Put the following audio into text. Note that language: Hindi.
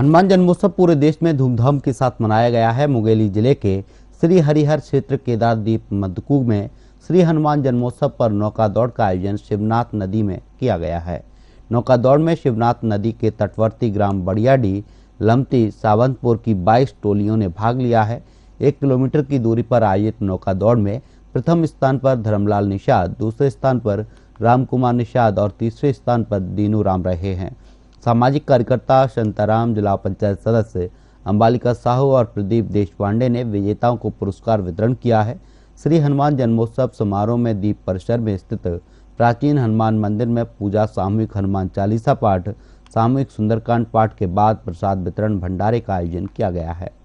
हनुमान जन्मोत्सव पूरे देश में धूमधाम के साथ मनाया गया है मुंगेली जिले के श्री हरिहर क्षेत्र केदारदीप मदकू में श्री हनुमान जन्मोत्सव पर नौका दौड़ का आयोजन शिवनाथ नदी में किया गया है नौका दौड़ में शिवनाथ नदी के तटवर्ती ग्राम बड़ियाडी लमती सावंतपुर की 22 टोलियों ने भाग लिया है एक किलोमीटर की दूरी पर आयोजित नौका दौड़ में प्रथम स्थान पर धर्मलाल निषाद दूसरे स्थान पर रामकुमार निषाद और तीसरे स्थान पर दीनू राम रहे हैं सामाजिक कार्यकर्ता शंताराम जिला पंचायत सदस्य अंबालिका साहू और प्रदीप देश ने विजेताओं को पुरस्कार वितरण किया है श्री हनुमान जन्मोत्सव समारोह में दीप परिसर में स्थित प्राचीन हनुमान मंदिर में पूजा सामूहिक हनुमान चालीसा पाठ सामूहिक सुंदरकांड पाठ के बाद प्रसाद वितरण भंडारे का आयोजन किया गया है